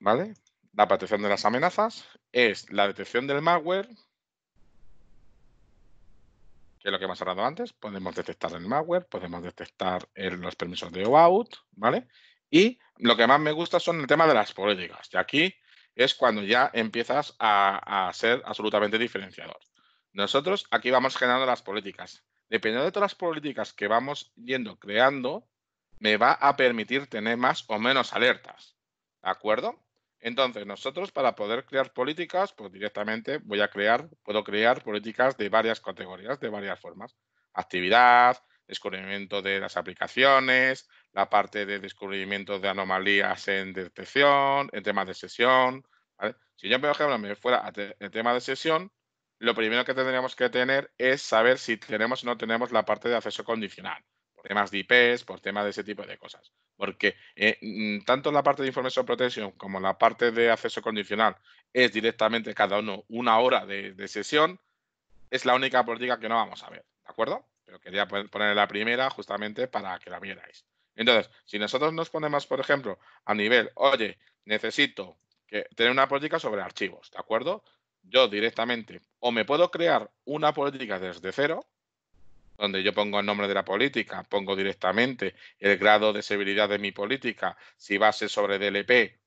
[SPEAKER 1] ¿Vale? La protección de las amenazas es la detección del malware, que es lo que hemos hablado antes. Podemos detectar el malware, podemos detectar los permisos de OAuth, ¿vale? Y lo que más me gusta son el tema de las políticas. Y aquí es cuando ya empiezas a ser absolutamente diferenciador. Nosotros aquí vamos generando las políticas dependiendo de todas las políticas que vamos yendo creando, me va a permitir tener más o menos alertas. ¿De acuerdo? Entonces, nosotros para poder crear políticas, pues directamente voy a crear, puedo crear políticas de varias categorías, de varias formas. Actividad, descubrimiento de las aplicaciones, la parte de descubrimiento de anomalías en detección, en temas de sesión. Si yo, por ejemplo, me fuera a el tema de sesión, lo primero que tendríamos que tener es saber si tenemos o no tenemos la parte de acceso condicional, por temas de IPs, por temas de ese tipo de cosas. Porque eh, mm, tanto la parte de Information Protection como la parte de acceso condicional es directamente cada uno una hora de, sesión, es la única política que no vamos a ver, ¿de acuerdo? Pero quería poner la primera justamente para que la vierais. Entonces, si nosotros nos ponemos, por ejemplo, a nivel, oye, necesito que, tener una política sobre archivos, ¿de acuerdo? yo directamente o me puedo crear una política desde cero, donde yo pongo el nombre de la política, pongo directamente el grado de severidad de mi política, si va a ser sobre DLP,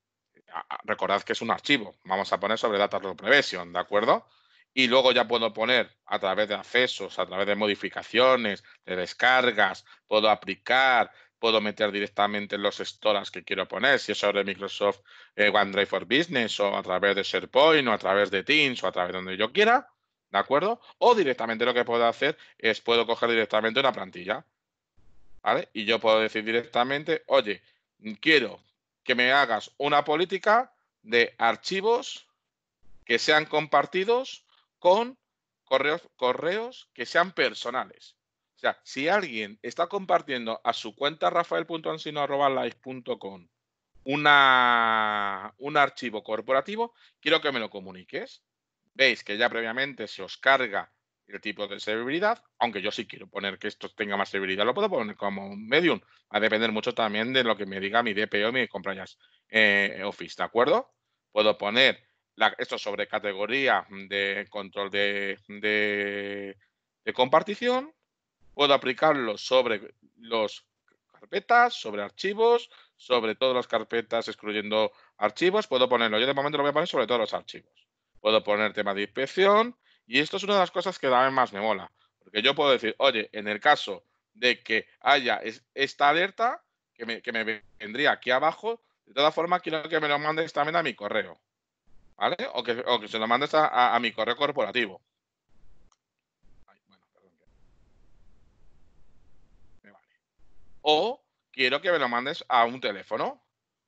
[SPEAKER 1] recordad que es un archivo, vamos a poner sobre Data Prevention, ¿de acuerdo? Y luego ya puedo poner a través de accesos, a través de modificaciones, de descargas, puedo aplicar, puedo meter directamente en los stores que quiero poner, si es sobre Microsoft eh, OneDrive for Business o a través de SharePoint o a través de Teams o a través de donde yo quiera, ¿de acuerdo? O directamente lo que puedo hacer es puedo coger directamente una plantilla, ¿vale? Y yo puedo decir directamente, oye, quiero que me hagas una política de archivos que sean compartidos con correos, correos que sean personales. O sea, si alguien está compartiendo a su cuenta rafael.ansino.live.com una, un archivo corporativo, quiero que me lo comuniques. Veis que ya previamente se os carga el tipo de severidad. aunque yo sí quiero poner que esto tenga más severidad, lo puedo poner como un medium. Va a depender mucho también de lo que me diga mi DPO, mi compañías eh, Office, ¿de acuerdo? Puedo poner esto sobre categoría de control de, de compartición Puedo aplicarlo sobre las carpetas, sobre archivos, sobre todas las carpetas excluyendo archivos. Puedo ponerlo. Yo de momento lo voy a poner sobre todos los archivos. Puedo poner tema de inspección. Y esto es una de las cosas que también más me mola. Porque yo puedo decir, oye, en el caso de que haya esta alerta, que me, vendría aquí abajo, de todas formas quiero que me lo mandes también a mi correo. ¿Vale? O que, se lo mandes a mi correo corporativo. o quiero que me lo mandes a un teléfono,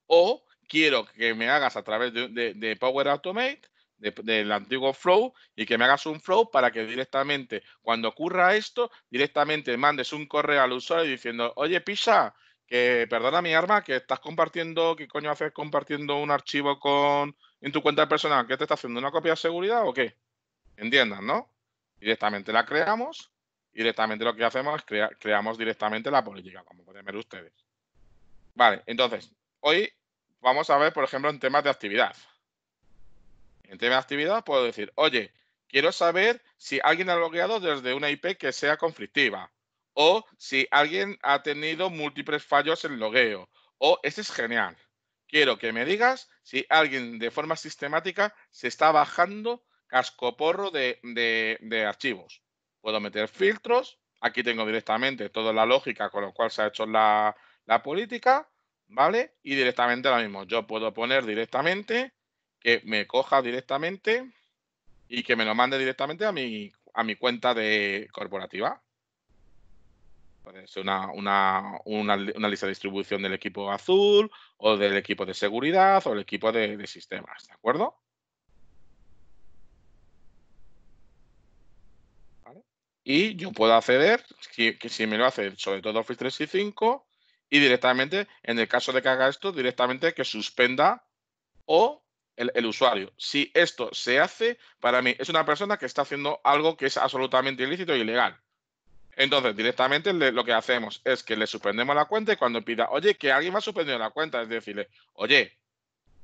[SPEAKER 1] o quiero que me hagas a través de, Power Automate, del antiguo Flow, y que me hagas un Flow para que directamente, cuando ocurra esto, directamente mandes un correo al usuario diciendo, oye, Pisa, que perdona mi arma, que estás compartiendo, ¿qué coño haces compartiendo un archivo con en tu cuenta personal? ¿Qué te está haciendo? ¿Una copia de seguridad o qué? Entiendan, ¿no? Directamente la creamos directamente lo que hacemos es creamos directamente la política, como pueden ver ustedes. Vale, entonces, hoy vamos a ver, por ejemplo, en temas de actividad. En temas de actividad puedo decir, oye, quiero saber si alguien ha logueado desde una IP que sea conflictiva, o si alguien ha tenido múltiples fallos en logueo, o este es genial. Quiero que me digas si alguien de forma sistemática se está bajando cascoporro de archivos puedo meter filtros, aquí tengo directamente toda la lógica con la cual se ha hecho la, política, ¿vale? Y directamente lo mismo yo puedo poner directamente que me coja directamente y que me lo mande directamente a mi, a mi cuenta de corporativa. Puede una, una, lista de distribución del equipo azul o del equipo de seguridad o el equipo de sistemas, ¿de acuerdo? y yo puedo acceder, si, que si me lo hace sobre todo Office 365, y directamente, en el caso de que haga esto, directamente que suspenda o el, usuario. Si esto se hace, para mí es una persona que está haciendo algo que es absolutamente ilícito y e ilegal. Entonces, directamente lo que hacemos es que le suspendemos la cuenta y cuando pida, oye, que alguien ha suspendido la cuenta, es decirle, oye,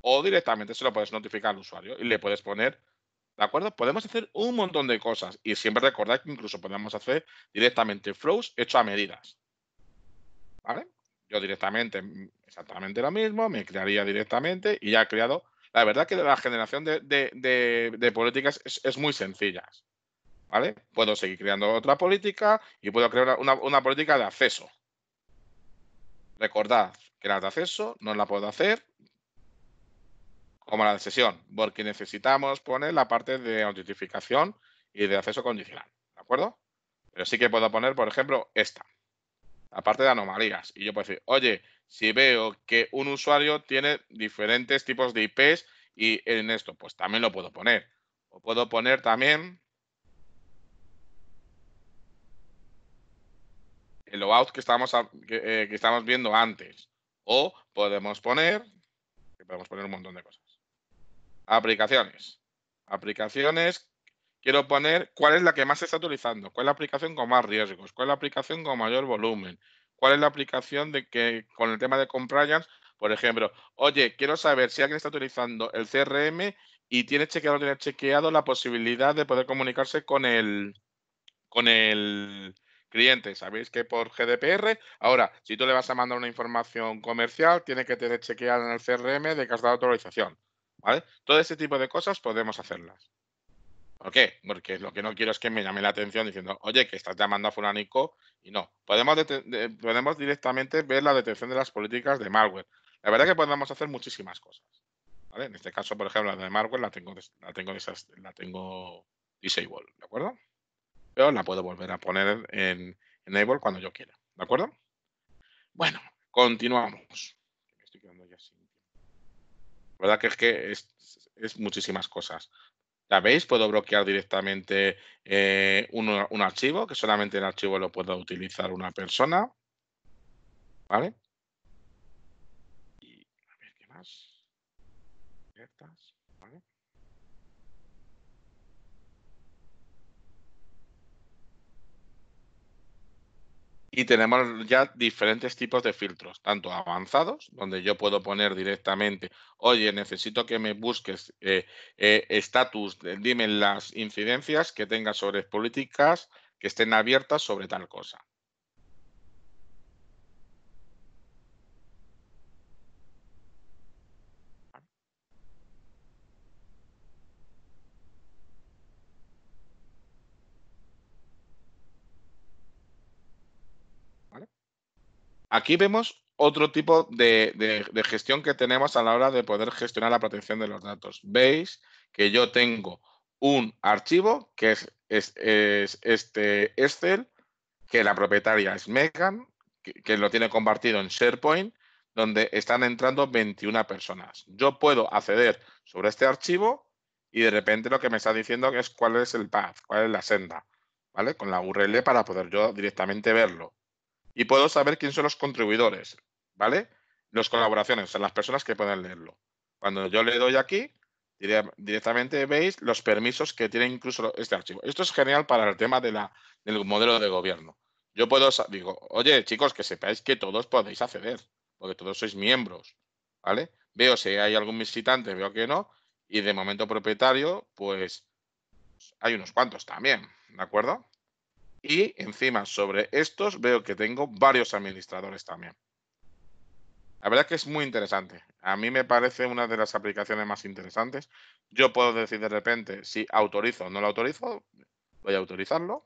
[SPEAKER 1] o directamente se lo puedes notificar al usuario y le puedes poner ¿De acuerdo? Podemos hacer un montón de cosas y siempre recordar que incluso podemos hacer directamente flows hechos a medidas. ¿Vale? Yo directamente, mm, exactamente lo mismo, me crearía directamente y ya he creado. La verdad que la generación de, políticas es, muy sencilla. ¿Vale? Puedo seguir creando otra política y puedo crear una, política de acceso. Recordad que la de acceso no la puedo hacer como la de sesión, porque necesitamos poner la parte de autentificación y de acceso condicional, ¿de acuerdo? Pero sí que puedo poner, por ejemplo, esta, la parte de anomalías. Y yo puedo decir, oye, si veo que un usuario tiene diferentes tipos de IPs y en esto, pues también lo puedo poner. O puedo poner también el logout que estábamos, eh, viendo antes. O podemos poner, podemos poner un montón de cosas aplicaciones. Aplicaciones, quiero poner cuál es la que más se está utilizando, cuál es la aplicación con más riesgos, cuál es la aplicación con mayor volumen, cuál es la aplicación de que con el tema de compliance, por ejemplo, oye, quiero saber si alguien está utilizando el CRM y tiene chequeado tiene chequeado la posibilidad de poder comunicarse con el, con el cliente. Sabéis que por GDPR, ahora, si tú le vas a mandar una información comercial, tiene que tener chequeado en el CRM de que has dado autorización. Todo ese tipo de cosas podemos hacerlas. ¿Por qué? Porque lo que no quiero es que me llame la atención diciendo, oye, que estás llamando a fulanico y no. Podemos, podemos directamente ver la detección de las políticas de malware. La verdad que podemos hacer muchísimas cosas. En este caso, por ejemplo, la de malware la tengo, la tengo, la tengo disable, ¿de acuerdo? Pero la puedo volver a poner en enable cuando yo quiera, ¿de acuerdo? Bueno, continuamos verdad que es que es, muchísimas cosas. ¿La veis? Puedo bloquear directamente eh, un, archivo, que solamente el archivo lo pueda utilizar una persona. ¿Vale? Y, a ver, ¿qué más? Y tenemos ya diferentes tipos de filtros, tanto avanzados, donde yo puedo poner directamente, oye, necesito que me busques eh, eh, estatus, dime las incidencias que tenga sobre políticas que estén abiertas sobre tal cosa. Aquí vemos otro tipo de, gestión que tenemos a la hora de poder gestionar la protección de los datos. Veis que yo tengo un archivo que es, este Excel, que la propietaria es Megan, que, lo tiene compartido en SharePoint, donde están entrando 21 personas. Yo puedo acceder sobre este archivo y de repente lo que me está diciendo es cuál es el path, cuál es la senda, ¿vale? Con la URL para poder yo directamente verlo y puedo saber quién son los contribuidores, ¿vale? Los colaboraciones, o sea, las personas que pueden leerlo. Cuando yo le doy aquí, directamente veis los permisos que tiene incluso este archivo. Esto es genial para el tema del modelo de gobierno. Yo puedo, digo, oye, chicos, que sepáis que todos podéis acceder, porque todos sois miembros, ¿vale? Veo si hay algún visitante, veo que no, y de momento propietario, pues hay unos cuantos también, ¿de acuerdo? Y encima, sobre estos, veo que tengo varios administradores también. La verdad es que es muy interesante. A mí me parece una de las aplicaciones más interesantes. Yo puedo decir de repente si autorizo o no lo autorizo. Voy a autorizarlo.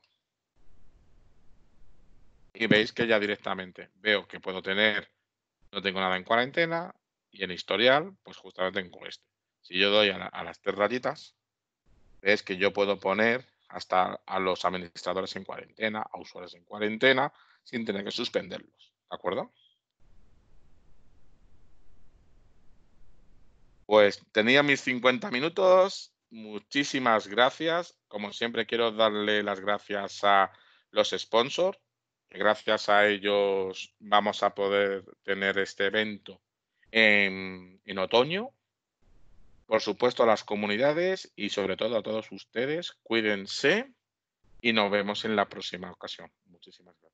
[SPEAKER 1] Y veis que ya directamente veo que puedo tener, no tengo nada en cuarentena y en historial, pues justamente tengo este. Si yo doy a, las tres rayitas, es que yo puedo poner hasta a los administradores en cuarentena, a usuarios en cuarentena, sin tener que suspenderlos. ¿De acuerdo? Pues tenía mis 50 minutos. Muchísimas gracias. Como siempre, quiero darle las gracias a los sponsors. Gracias a ellos vamos a poder tener este evento en, en otoño, por supuesto a las comunidades y sobre todo a todos ustedes. Cuídense y nos vemos en la próxima ocasión. Muchísimas gracias.